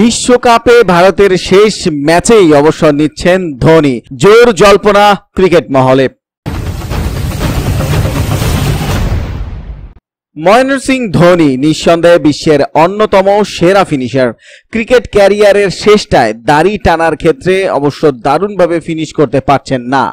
বিশ্বকাপে ভারতের শেষ ম্যাচেই অবসর নিচ্ছেন ধোনি জোর জল্পনা ক্রিকেট মহলে মহেন্দ্র সিং ধোনি নিঃসন্দেহে বিশ্বের অন্যতম সেরা ফিনিশার ক্রিকেট ক্যারিয়ারের শেষটায় দাড়ি টানার ক্ষেত্রে অবশ্য দারুণভাবে ফিনিশ করতে পারছেন না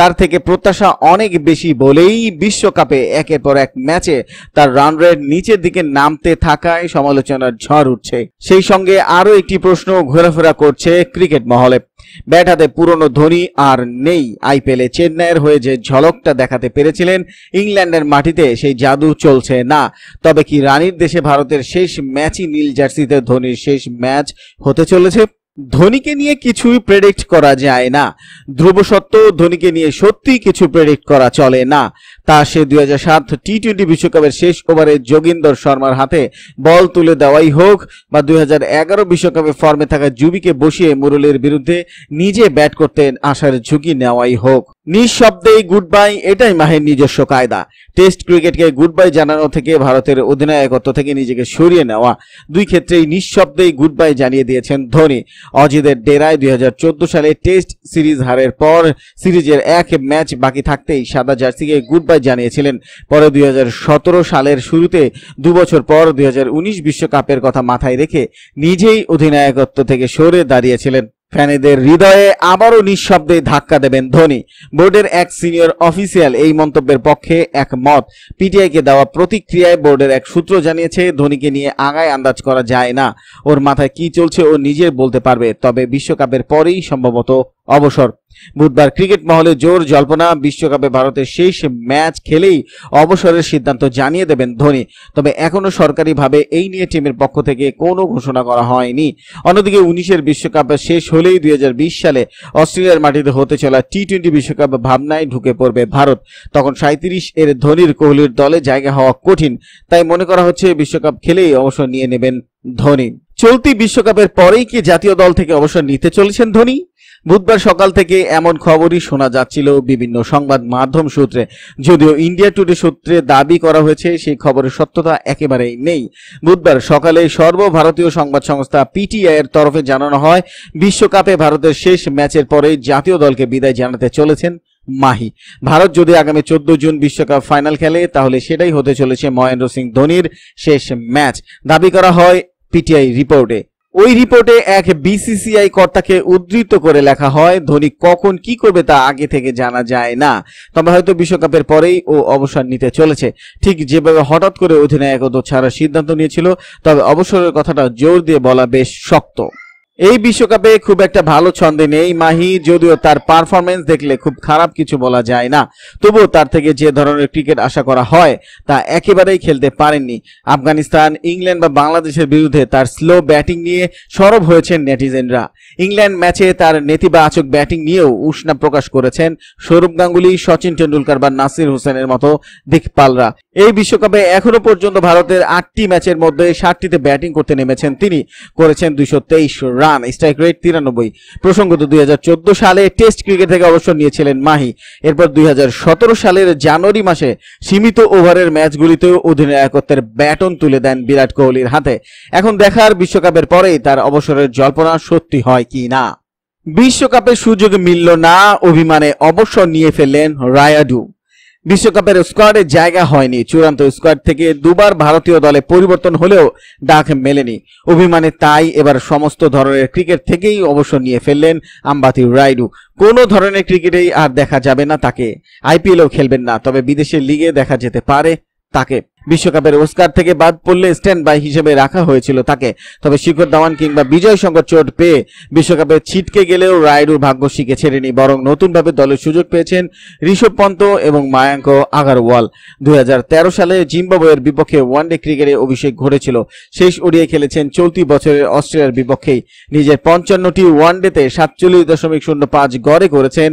তার থেকে প্রত্যাশা অনেক বেশি বলেই বিশ্বকাপে একের পর এক ম্যাচে তার রান রেট নিচের দিকে নামতে থাকায় সমালোচনার ঝড় উঠছে সেই সঙ্গে আরও একটি প্রশ্ন ঘোরাফেরা করছে ক্রিকেট মহলে ব্যাট হাতে পুরনো ধোনি আর নেই আইপিএলে চেন্নাইয়ের হয়ে যে ঝলকটা দেখাতে পেরেছিলেন ইংল্যান্ডের মাটিতে সেই জাদু চলছে না তবে কি রানির দেশে ভারতের শেষ ম্যাচই নীল জার্সিতে ধোনির শেষ ম্যাচ হতে চলেছে ধোনিকে নিয়ে কিছুই প্রেডিক্ট করা যায় না ধ্রুব সত্য ধোনিকে নিয়ে সত্যি কিছু প্রেডিক্ট করা চলে না তা সে দুই সাত টি টোয়েন্টি বিশ্বকাপের শেষ ওভারে যোগিন্দর শর্মার হাতে বল তুলে দেওয়াই হোক বা দুই বিশ্বকাপে ফর্মে থাকা জুবিকে বসিয়ে মুরলীর বিরুদ্ধে নিজে ব্যাট করতে আসার ঝুঁকি নেওয়াই হোক নিঃশব্দেই গুড বাই এটাই মাহের নিজস্ব কায়দা টেস্ট ক্রিকেটকে গুড বাই জানানো থেকে ভারতের অধিনায়কত্ব থেকে নিজেকে সরিয়ে নেওয়া দুই ক্ষেত্রেই নিঃশব্দেই গুড বাই জানিয়ে দিয়েছেন ধোনি অজিদের ডেরায় দুই সালে টেস্ট সিরিজ হারের পর সিরিজের এক ম্যাচ বাকি থাকতেই সাদা জার্সিকে গুড বাই জানিয়েছিলেন পরে দুই সালের শুরুতে দুবছর পর দুই বিশ্বকাপের কথা মাথায় রেখে নিজেই অধিনায়কত্ব থেকে সরে দাঁড়িয়েছিলেন ফ্যানেদের হৃদয়ে আবারও নিঃশব্দে ধাক্কা দেবেন ধোনি বোর্ডের এক সিনিয়র অফিসিয়াল এই মন্তব্যের পক্ষে এক মত পিটিআইকে দেওয়া প্রতিক্রিয়ায় বোর্ডের এক সূত্র জানিয়েছে ধোনিকে নিয়ে আগায় আন্দাজ করা যায় না ওর মাথায় কি চলছে ও নিজে বলতে পারবে তবে বিশ্বকাপের পরেই সম্ভবত অবসর বুধবার ক্রিকেট মহলে জোর জল্পনা বিশ্বকাপে ভারতের শেষ ম্যাচ খেলেই অবসরের সিদ্ধান্ত জানিয়ে দেবেন ধোনি তবে এখনও সরকারিভাবে এই নিয়ে টিমের পক্ষ থেকে কোনো ঘোষণা করা হয়নি অন্যদিকে উনিশের বিশ্বকাপ শেষ হলেই দুই সালে অস্ট্রেলিয়ার মাটিতে হতে চলা টি টোয়েন্টি বিশ্বকাপ ভাবনায় ঢুকে পড়বে ভারত তখন সাঁত্রিশ এর ধোনির কোহলির দলে জায়গা হওয়া কঠিন তাই মনে করা হচ্ছে বিশ্বকাপ খেলেই অবসর নিয়ে নেবেন ধোনি চলতি বিশ্বকাপের পরেই কি জাতীয় দল থেকে অবসর নিতে চলেছেন ধোনি বুধবার সকাল থেকে এমন খবরই শোনা যাচ্ছিল বিভিন্ন সংবাদ মাধ্যম সূত্রে যদিও ইন্ডিয়া টুডে সূত্রে দাবি করা হয়েছে সেই খবরের সত্যতা একেবারেই নেই বুধবার সকালে সর্বভারতীয় সংবাদ সংস্থা পিটিআই এর তরফে জানানো হয় বিশ্বকাপে ভারতের শেষ ম্যাচের পরে জাতীয় দলকে বিদায় জানাতে চলেছেন মাহি ভারত যদি আগামী চোদ্দ জুন বিশ্বকাপ ফাইনাল খেলে তাহলে সেটাই হতে চলেছে মহেন্দ্র সিং ধোনির শেষ ম্যাচ দাবি করা হয় পিটিআই রিপোর্টে ওই রিপোর্টে এক বিসিসিআই কর্তাকে উদ্ধৃত করে লেখা হয় ধোনি কখন কি করবে তা আগে থেকে জানা যায় না তবে হয়তো বিশ্বকাপের পরেই ও অবসর নিতে চলেছে ঠিক যেভাবে হঠাৎ করে অধিনায়ক ছাড়ার সিদ্ধান্ত নিয়েছিল তবে অবসরের কথাটা জোর দিয়ে বলা বেশ শক্ত এই বিশ্বকাপে খুব একটা ভালো ছন্দে নেই মাহি যদিও তার পারফরমেন্স দেখলে খুব খারাপ কিছু বলা যায় না তবুও তার থেকে যে ধরনের ক্রিকেট আশা করা হয় তা একেবারেই খেলতে পারেননি আফগানিস্তান ইংল্যান্ড বা বাংলাদেশের বিরুদ্ধে তার স্লো ব্যাটিং নিয়ে সরব হয়েছেন নেটিজেনরা ইংল্যান্ড ম্যাচে তার নেতিবাচক ব্যাটিং নিয়েও উষ্ণা প্রকাশ করেছেন সৌরভ গাঙ্গুলি সচিন টেন্ডুলকার বা নাসির হোসেনের মতো দিকপালরা এই বিশ্বকাপে এখনো পর্যন্ত ভারতের আটটি ম্যাচের মধ্যে ষাটটিতে ব্যাটিং করতে নেমেছেন তিনি করেছেন দুইশো তেইশ রান স্ট্রাইক রেট তিরানব্বই প্রসঙ্গত দুই সালে টেস্ট ক্রিকেট থেকে অবসর নিয়েছিলেন মাহি এরপর দুই সালের জানুয়ারি মাসে সীমিত ওভারের ম্যাচগুলিতেও অধিনায়কত্বের ব্যাটন তুলে দেন বিরাট কোহলির হাতে এখন দেখার বিশ্বকাপের পরেই তার অবসরের জল্পনা সত্যি হয় কি না বিশ্বকাপের সুযোগ মিলল না অভিমানে অবসর নিয়ে ফেললেন রায়াডু বিশ্বকাপের স্কোয়াডে জায়গা হয়নি চূড়ান্ত স্কোয়াড থেকে দুবার ভারতীয় দলে পরিবর্তন হলেও ডাক মেলেনি অভিমানে তাই এবার সমস্ত ধরনের ক্রিকেট থেকেই অবসর নিয়ে ফেললেন আম্বাতি রাইডু কোনো ধরনের ক্রিকেটেই আর দেখা যাবে না তাকে আইপিএলও খেলবেন না তবে বিদেশের লিগে দেখা যেতে পারে তাকে বিশ্বকাপের ওস্কার থেকে বাদ পড়লে স্ট্যান্ড বাই হিসেবে রাখা হয়েছিল তাকে তবে শিখর ধাওয়ান কিংবা বিজয় শঙ্কর চোট পেয়ে বিশ্বকাপে ছিটকে গেলেও রায়ডুর ভাগ্য শিখে ছেড়েনি বরং নতুনভাবে দলের সুযোগ পেয়েছেন ঋষভ পন্ত এবং মায়াঙ্ক আগারওয়াল দুই সালে জিম্বাবুয়ের বিপক্ষে ওয়ানডে ক্রিকেটে অভিষেক ঘটেছিল শেষ ওডিয়ে খেলেছেন চলতি বছরের অস্ট্রেলিয়ার বিপক্ষেই নিজের পঞ্চান্নটি ওয়ানডেতে সাতচল্লিশ দশমিক শূন্য পাঁচ গড়ে করেছেন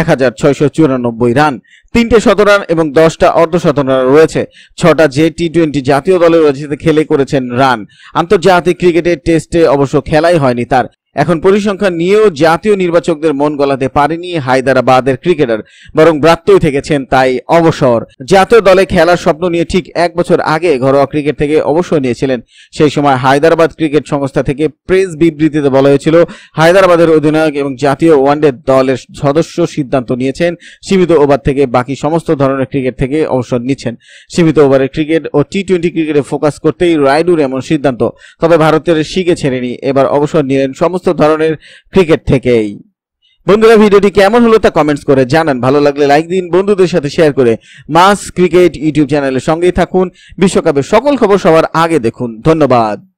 এক হাজার ছয়শো চুরানব্বই রান তিনটে শতরান এবং দশটা অর্ধশতরান রয়েছে ছটা যে টি টোয়েন্টি জাতীয় দলের খেলে করেছেন রান আন্তর্জাতিক ক্রিকেটের টেস্টে অবশ্য খেলাই হয়নি তার এখন পরিসংখ্যান নিয়েও জাতীয় নির্বাচকদের মন গলাতে পারেনি হায়দারাবাদের ক্রিকেটার বরং ব্রাত্যই থেকেছেন তাই অবসর জাতীয় দলে খেলার স্বপ্ন নিয়ে ঠিক এক বছর আগে ঘরোয়া ক্রিকেট থেকে অবসর নিয়েছিলেন সেই সময় হায়দারাবাদ ক্রিকেট সংস্থা থেকে প্রেস বিবৃতিতে বলা হয়েছিল হায়দারাবাদের অধিনায়ক এবং জাতীয় ওয়ানডে দলের সদস্য সিদ্ধান্ত নিয়েছেন সীমিত ওভার থেকে বাকি সমস্ত ধরনের ক্রিকেট থেকে অবসর নিচ্ছেন সীমিত ওভারের ক্রিকেট ও টি টোয়েন্টি ক্রিকেটে ফোকাস করতেই রাইডুর এমন সিদ্ধান্ত তবে ভারতের শিখে ছেড়েনি এবার অবসর নিলেন সমস্ত সমস্ত ধরনের ক্রিকেট থেকেই বন্ধুরা ভিডিওটি কেমন হলো তা কমেন্টস করে জানান ভালো লাগলে লাইক দিন বন্ধুদের সাথে শেয়ার করে মাস ক্রিকেট ইউটিউব চ্যানেলের সঙ্গেই থাকুন বিশ্বকাপের সকল খবর সবার আগে দেখুন ধন্যবাদ